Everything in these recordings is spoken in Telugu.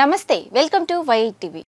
నమస్తే వెల్కమ్ టు వైఐటీవీ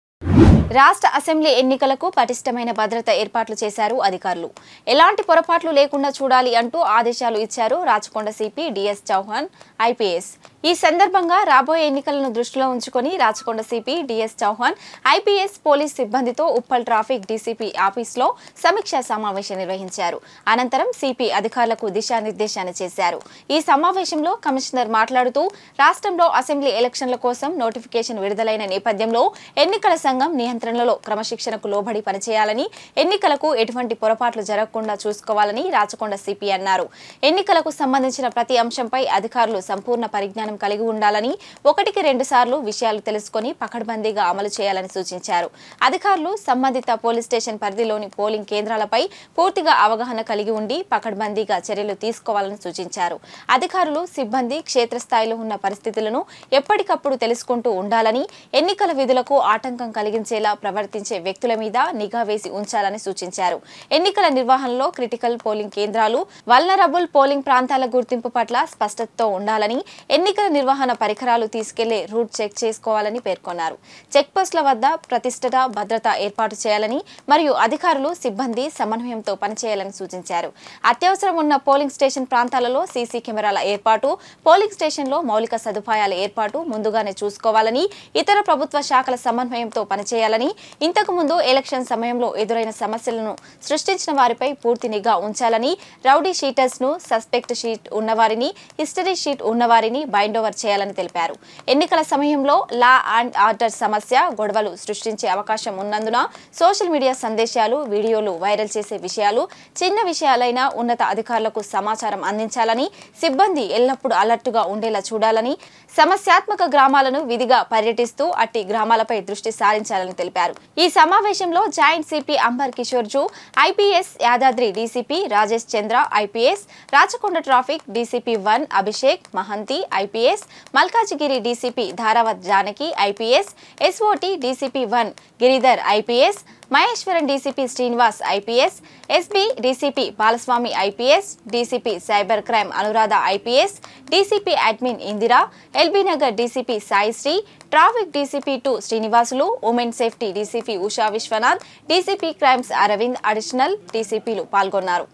రాష్ట్ర అసెంబ్లీ ఎన్నికలకు పటిష్టమైన భద్రత ఏర్పాట్లు చేశారు అధికారులు ఎలాంటి పొరపాట్లు లేకుండా చూడాలి అంటూ ఆదేశాలు ఇచ్చారు Rachakonda CP DS Chauhan IPS ఈ సందర్భంగా రాబోయే ఎన్నికలను దృష్టిలో ఉంచుకొని Rachakonda CP DS Chauhan IPS police సిబ్బందితో ఉప్పల్ ట్రాఫిక్ డీసీపీ ఆఫీస్లో సమీక్షా సమావేశం నిర్వహించారు అనంతరం సిపి అధికారులకు దిశానిర్దేశాన్ని చేశారు ఈ సమావేశంలో కమిషనర్ మాట్లాడుతూ రాష్ట్రంలో అసెంబ్లీ ఎలక్షన్ల కోసం నోటిఫికేషన్ విడుదలైన నేపథ్యంలో ఎన్నికల సంఘం నియంత్రణ నియంత్రణలో క్రమశిక్షణకు లోబడి పనిచేయాలని ఎన్నికలకు ఎటువంటి పొరపాట్లు జరగకుండా చూసుకోవాలని రాచకొండ సిపి అన్నారు ఎన్నికలకు సంబంధించిన ప్రతి అంశంపై అధికారులు సంపూర్ణ పరిజ్ఞానం కలిగి ఉండాలని ఒకటికి రెండు సార్లు విషయాలు తెలుసుకుని పకడ్బందీగా అమలు చేయాలని సూచించారు అధికారులు సంబంధిత పోలీస్ స్టేషన్ పరిధిలోని పోలింగ్ కేంద్రాలపై పూర్తిగా అవగాహన కలిగి ఉండి పకడ్బందీగా చర్యలు తీసుకోవాలని సూచించారు అధికారులు సిబ్బంది క్షేత్రస్థాయిలో ఉన్న పరిస్థితులను ఎప్పటికప్పుడు తెలుసుకుంటూ ఉండాలని ఎన్నికల విధులకు ఆటంకం కలిగించేలా ఉండేలా ప్రవర్తించే వ్యక్తుల మీద నిఘా వేసి ఉంచాలని సూచించారు ఎన్నికల నిర్వహణలో క్రిటికల్ పోలింగ్ కేంద్రాలు వల్నరబుల్ పోలింగ్ ప్రాంతాల గుర్తింపు పట్ల స్పష్టతతో ఉండాలని ఎన్నికల నిర్వహణ పరికరాలు తీసుకెళ్లే రూట్ చెక్ చేసుకోవాలని పేర్కొన్నారు చెక్ పోస్టుల వద్ద ప్రతిష్టత భద్రత ఏర్పాటు చేయాలని మరియు అధికారులు సిబ్బంది సమన్వయంతో పనిచేయాలని సూచించారు అత్యవసరం ఉన్న పోలింగ్ స్టేషన్ ప్రాంతాలలో సీసీ కెమెరాల ఏర్పాటు పోలింగ్ స్టేషన్లో మౌలిక సదుపాయాల ఏర్పాటు ముందుగానే చూసుకోవాలని ఇతర ప్రభుత్వ శాఖల సమన్వయంతో పనిచేయాలని ఉండాలని ఇంతకుముందు ఎలక్షన్ సమయంలో ఎదురైన సమస్యలను సృష్టించిన వారిపై పూర్తి నిఘా ఉంచాలని రౌడీ షీటర్స్ ను సస్పెక్ట్ షీట్ ఉన్నవారిని హిస్టరీ షీట్ ఉన్నవారిని బైండ్ ఓవర్ చేయాలని తెలిపారు ఎన్నికల సమయంలో లా అండ్ ఆర్డర్ సమస్య గొడవలు సృష్టించే అవకాశం ఉన్నందున సోషల్ మీడియా సందేశాలు వీడియోలు వైరల్ చేసే విషయాలు చిన్న విషయాలైనా ఉన్నత అధికారులకు సమాచారం అందించాలని సిబ్బంది ఎల్లప్పుడూ అలర్టుగా ఉండేలా చూడాలని సమస్యాత్మక గ్రామాలను విధిగా పర్యటిస్తూ అట్టి గ్రామాలపై దృష్టి సారించాలని తెలిపారు తెలిపారు ఈ సమావేశంలో జాయింట్ సిపి అంబర్ కిషోర్ జూ IPS Yadadri DCP Rajesh Chandra IPS Rachakonda traffic DCP one Abhishek Mohanty IPS Malkajgiri DCP Dharavath Janaki IPS SOT DCP one Giridhar IPS Maheshwaram DCP Srinivas IPS SB DCP Balaswamy IPS DCP cyber crime Anuradha IPS DCP admin Indira LB Nagar DCP Saisri traffic DCP two Srinivasulu women safety DCP Usha Vishwanath DCP crimes Aravind additional డీసీపీలు పాల్గొన్నారు